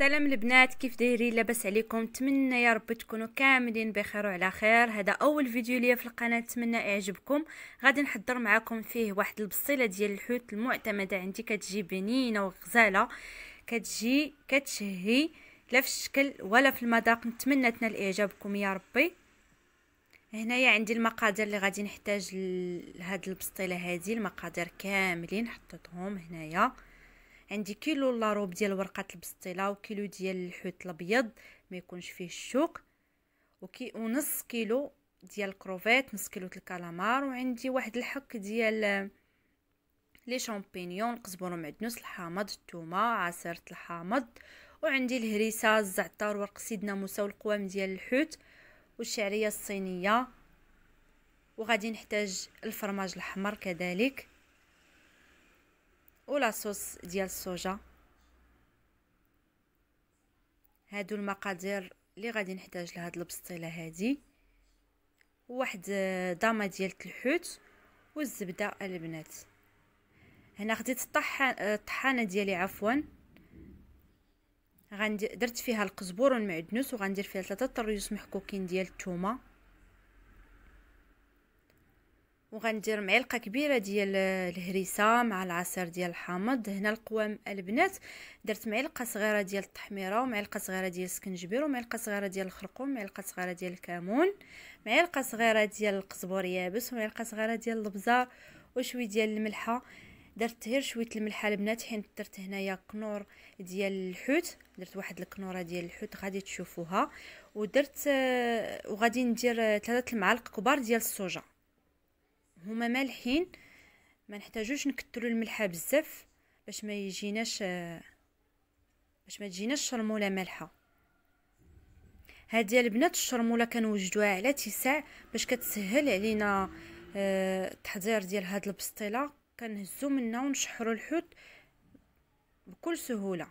السلام البنات كيف دايرين لاباس عليكم نتمنى يا رب تكونوا كاملين بخير وعلى خير هذا اول فيديو ليا في القناه نتمنى يعجبكم غادي نحضر معكم فيه واحد البصيله ديال الحوت المعتمده عندي كتجي بنينه وغزاله كتجي كتشهي لا في الشكل ولا في المذاق نتمنى تنال اعجابكم يا ربي هنايا عندي المقادير اللي غادي نحتاج لهاد البسطيله هذه المقادير كاملين حطيتهم هنايا عندي كيلو لاروب ديال ورقه البسطيله وكيلو ديال الحوت الابيض ما يكونش فيه الشوك وكي ونص كيلو ديال الكروفيت نص كيلو الكالامار وعندي واحد الحك ديال آه، لي شامبينيون القزبر ومعدنوس الحامض الثومه عصيره الحامض وعندي الهريسه الزعتر ورق سيدنا موسى والقوام ديال الحوت والشعريه الصينيه وغادي نحتاج الفرماج الاحمر كذلك لاصوص ديال الصوجة هادو المقادير اللي غادي نحتاج لهاد البسطيله هادي واحد ضامه آه، ديال الحوت والزبده البنات هنا خديت آه، الطحانه ديالي عفوا غندير درت فيها القزبور والمعدنوس وغندير فيها ثلاثه طريوس محكوكين ديال الثومه وغندير معلقه كبيره ديال الهريسه مع العصير ديال الحامض هنا القوام البنات درت معلقه صغيره ديال التحميره ومعلقه صغيره ديال السكنجبير ومعلقه صغيره ديال الخرقوم ومعلقه صغيره ديال الكمون معلقه صغيره ديال القزبر يابس ومعلقه صغيره ديال البزار وشويه ديال الملحه درت غير شويه الملحه البنات حين درت هنايا كنور ديال الحوت درت واحد الكنوره ديال الحوت غادي تشوفوها ودرت آه، وغادي ندير ثلاثه آه، المعالق كبار ديال السوجه هما مالحين ما نحتاجوش نكثروا الملحه بزاف باش ما يجيناش باش ما تجيناش الشرموله مالحه هادي البنات الشرموله كنوجدوها على تسع باش كتسهل علينا آه، التحضير ديال هاد البسطيله كنهزو منها ونشحرو الحوت بكل سهوله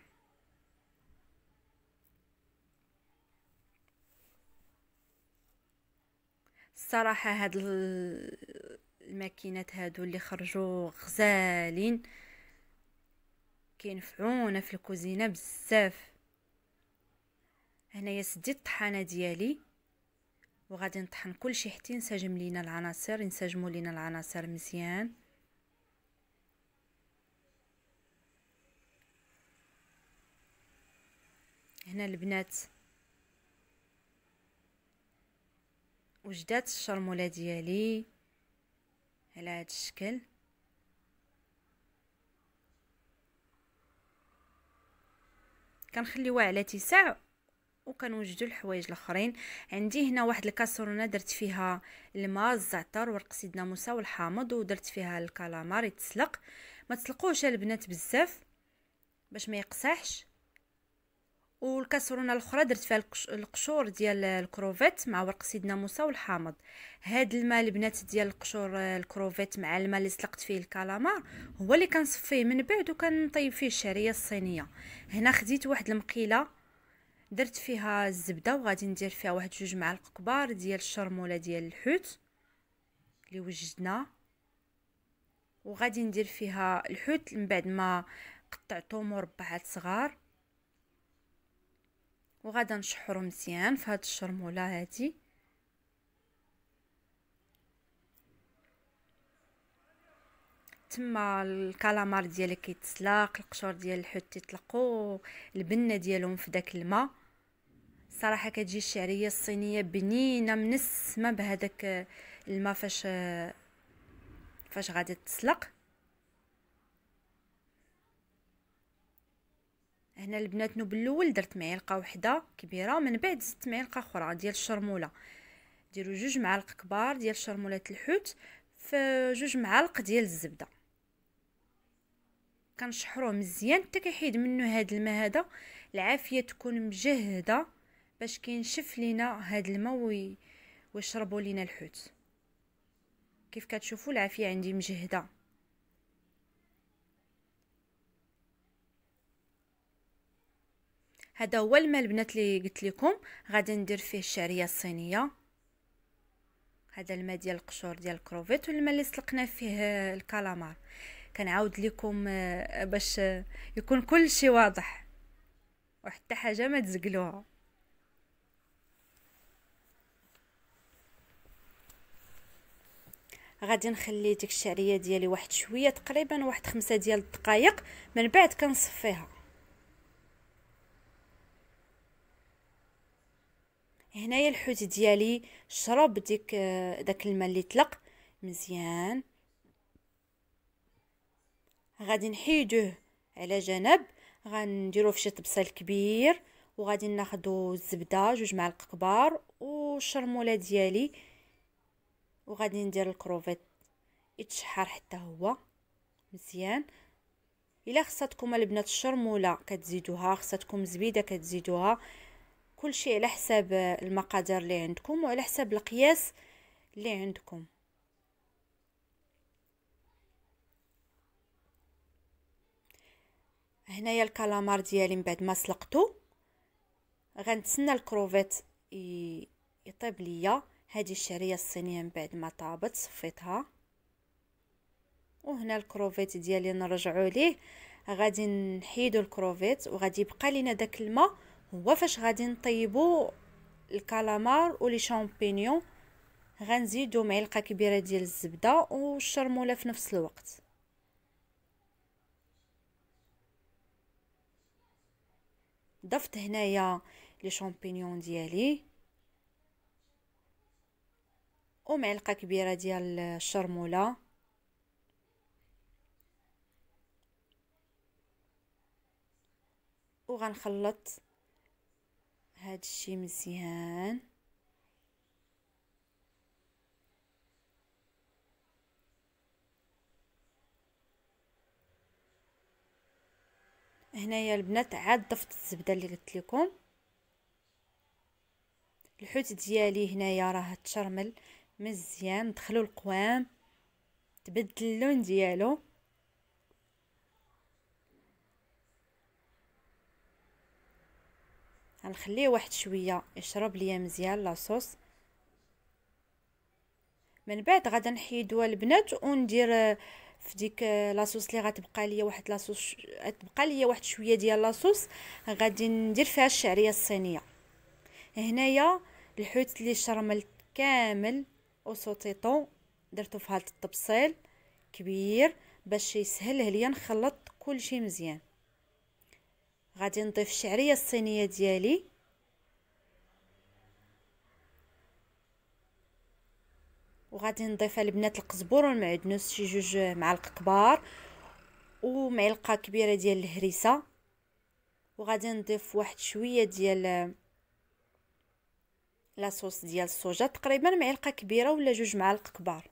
الصراحه هاد الماكينات هادو اللي خرجوا غزالين كينفعونا في الكوزينه بزاف هنايا سديت الطحانه ديالي وغادي نطحن كلشي حتى ينسجم لينا العناصر ينسجموا لينا العناصر مزيان هنا البنات وجدات الشرموله ديالي على هذا الشكل كنخليوها على تسع وكنوجدوا الحوايج الاخرين عندي هنا واحد الكاسرونه درت فيها الماء الزعتر ورق سيدنا موسى والحامض ودرت فيها الكالامار يتسلق ما تسلقوهش البنات بزاف باش ما يقصحش والكاسرونه الاخرى درت فيها القشور ديال الكروفيت مع ورق سيدنا موسى والحامض هاد الماء البنات ديال القشور الكروفيت مع الماء اللي سلقت فيه الكالامار هو اللي كنصفيه من بعد وكنطيب فيه الشعريه الصينيه هنا خديت واحد المقيله درت فيها الزبده وغادي ندير فيها واحد جوج معالق كبار ديال الشرموله ديال الحوت اللي وجدنا وغادي ندير فيها الحوت من بعد ما قطعته مربعات صغار وغادا نشحرو مزيان في هاد الشرموله هادي تما الكالامار ديالي كيتسلق القشور ديال الحوت تيطلقو البنه ديالهم في داك الماء صراحه كتجي الشعريه الصينيه بنينه من السما بهذاك الماء فاش فاش غادي تسلق هنا البنات نو بالاول درت معلقه وحده كبيره من بعد زدت معلقه اخرى ديال الشرموله ديروا جوج معالق كبار ديال شرموله الحوت في جوج معالق ديال الزبده كنشحروه مزيان حتى كيحيد منه هاد الماء هذا العافيه تكون مجهده باش كينشف لينا هاد الماء ويشربوا لينا الحوت كيف كتشوفوا العافيه عندي مجهده هذا هو الماء البنات اللي قلت لكم غادي ندير فيه الشعريه الصينيه هذا الماء ديال القشور ديال الكروفيت والماء اللي سلقنا فيه الكالامار كنعاود لكم آه، باش آه، يكون كل شيء واضح وحتى حاجه ما تزقلوها غادي نخلي ديك الشعريه ديالي واحد شويه تقريبا واحد خمسة ديال الدقائق من بعد كنصفيها هنايا الحوت ديالي شرب ديك آه، داك الماء اللي طلق مزيان غادي نحيدوه على جنب غنديروه في شي طبسال كبير وغادي ناخدو الزبده جوج معالق كبار والشرموله ديالي وغادي ندير الكروفيت يتشحر حتى هو مزيان الا خصتكم البنات الشرموله كتزيدوها خصتكم زبيده كتزيدوها كل شيء على حساب المقادير اللي عندكم وعلى حساب القياس اللي عندكم هنايا الكالامار ديالي من بعد ما سلقته غنتسنى الكروفيت يطيب ليا هذه الشعريه الصينيه من بعد ما طابت صفيتها وهنا الكروفيت ديالي نرجعو ليه غادي نحيدو الكروفيت وغادي يبقى لينا داك الماء هو فاش غادي نطيبو الكالامار ولي شامبينيون غنزيدو معلقه كبيره ديال الزبده والشرموله في نفس الوقت ضفت هنايا لي شامبينيون ديالي ومعلقه كبيره ديال الشرموله وغنخلط هاد الشي مزيان هنايا البنات عاد ضفت الزبده اللي قلت لكم الحوت ديالي هنايا راه تشرمل مزيان دخلوا القوام تبدل اللون ديالو غنخليه واحد شويه يشرب ليا مزيان لاصوص من بعد غادا نحيدوا البنات وندير آه، في ديك آه، لاصوص اللي غتبقى ليا واحد لاصوص غتبقى ليا واحد شويه ديال لاصوص غادي ندير فيها الشعريه الصينيه هنايا الحوت اللي شرمل كامل وسوتيطو درتو في هذا الطبسيل كبير باش يسهله ليا نخلط كلشي مزيان غادي نضيف الشعريه الصينيه ديالي وغادي نضيفها البنات القزبر والمعدنوس شي جوج معالق كبار ومعلقه كبيره ديال الهريسه وغادي نضيف واحد شويه ديال لاصوص ديال الصوجه تقريبا معلقه كبيره ولا جوج معالق كبار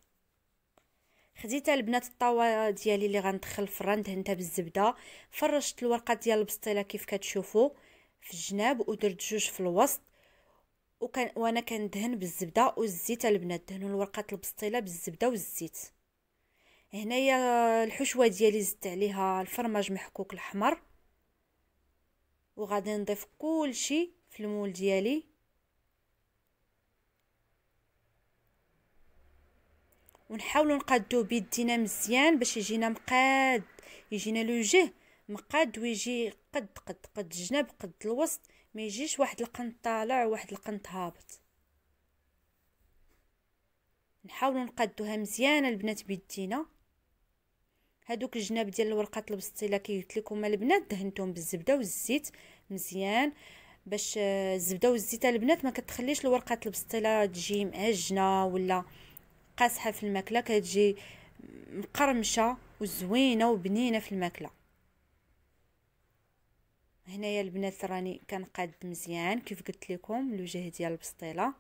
خديت البنات الطاوه ديالي اللي غندخل الفران دهنتها بالزبده فرشت الورقه ديال البسطيله كيف كتشوفوا في الجناب ودرت جوج في الوسط وكان وانا كندهن بالزبده والزيت البنات دهنوا الورقه البسطيله بالزبده والزيت هنايا الحشوه ديالي زدت عليها الفرماج محكوك الحمر وغادي نضيف كلشي في المول ديالي ونحاولوا نقادو بيدينا مزيان باش يجينا مقاد يجينا لوجه مقاد ويجي قد قد قد الجناب قد الوسط ما يجيش واحد القنط طالع وواحد القنط هابط نحاولوا نقادوها مزيان البنات بيدينا هادوك الجناب ديال الورقه البسطيله قلت لكم البنات دهنتهم بالزبده والزيت مزيان باش آه، الزبده والزيت البنات ما كتخليش الورقه البسطيله تجي معجنه ولا قاسحه في الماكله كتجي مقرمشه وزوينه وبنينه في الماكله هنايا البنات راني كنقاد مزيان كيف قلت لكم الوجه ديال البسطيله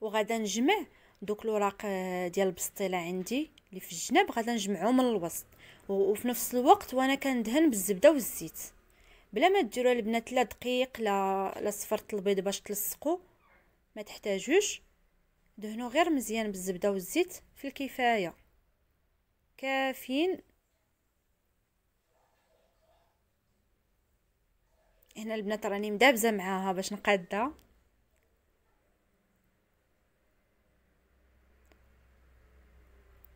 وغادا نجمع دوك الوراق ديال البسطيله عندي اللي في الجناب غادا نجمعهم من الوسط وفي نفس الوقت وانا كندهن بالزبده والزيت بلا ما ديروا البنات لا دقيق لا لا صفرت البيض باش تلصقوا ما تحتاجوش دهنو غير مزيان بالزبده والزيت في الكفايه كافيين هنا البنات راني مدابزه معاها باش نقادها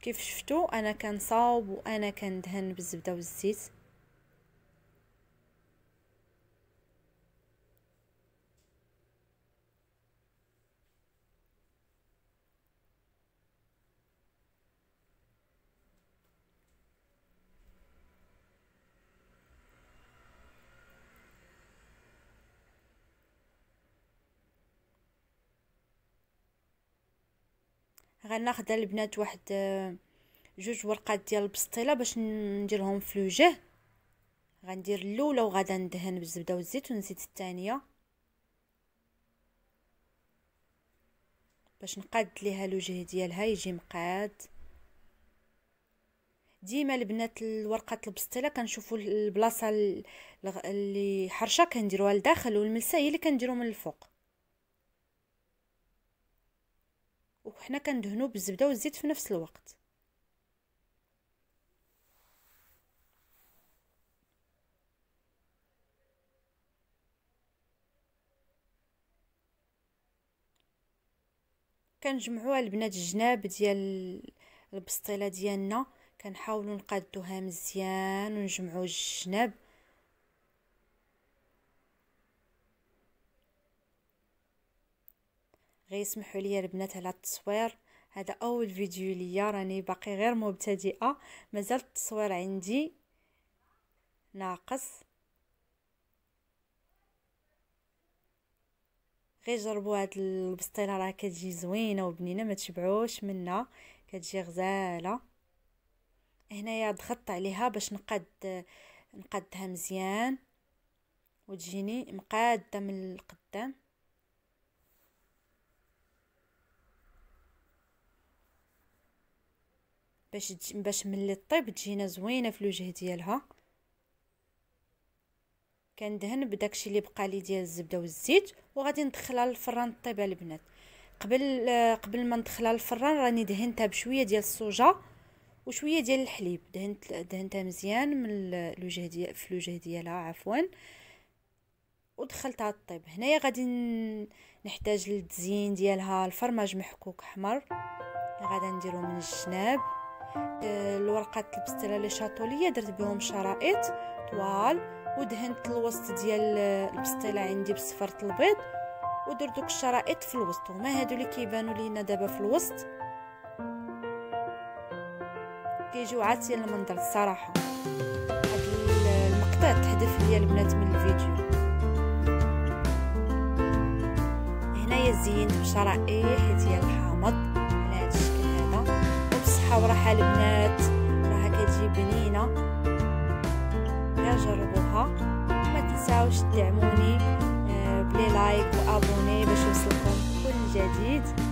كيف شفتو انا كنصاوب وانا كندهن بالزبده والزيت غناخد البنات واحد آه، جوج ورقات ديال البسطيله باش نديرهم في الوجه غندير الاولى وغادا ندهن بالزبده والزيت ونزيد الثانيه باش نقاد ليها الوجه ديالها يجي مقاد ديما البنات الورقات البسطيله كنشوفوا البلاصه اللي حرشه كنديروها لداخل والملسه هي اللي كنديرو من الفوق وحنا كندهنو بالزبده والزيت في نفس الوقت كنجمعوها البنات الجناب ديال البسطيله ديالنا كنحاولوا نقادوها مزيان ونجمعوا الجناب غيسمحوا لي البنات على التصوير هذا اول فيديو ليا راني باقي غير مبتدئه مازال التصوير عندي ناقص غير جربوا هاد البسطيله راه كتجي زوينه وبنينه ما تشبعوش منها كتجي غزاله هنايا ضغطت عليها باش نقاد نقادها مزيان وتجيني مقاده من القدام باش باش ملي طيب تجينا زوينه في الوجه ديالها كندهن بداكشي اللي بقى لي ديال الزبده والزيت وغادي ندخلها للفران طيب البنات قبل قبل ما ندخلها للفران راني دهنتها بشويه ديال الصوجه وشويه ديال الحليب دهنت دهنتها مزيان من الوجه ديال في الوجه ديالها عفوا ودخلتها الطيب هنايا غادي نحتاج للتزيين ديالها الفرماج محكوك احمر غادي نديرو من الجناب آه، الورقات البستلة لي شاطوليه درت بهم شرائط طوال ودهنت الوسط ديال البستلة عندي بصفرة البيض ودرت دوك الشرائط في الوسط هما هادو اللي كيبانوا لينا دابا في الوسط كيجيو عاتيه المنظر الصراحه هاد المقطع تحذف ليا البنات من الفيديو هنايا زينت بشرائح ديال الحامض صحه البنات راها كتجي بنينه يا جربوها ما تنساوش تدعموني آه، بلي لايك وابوني باش يوصلكم كل جديد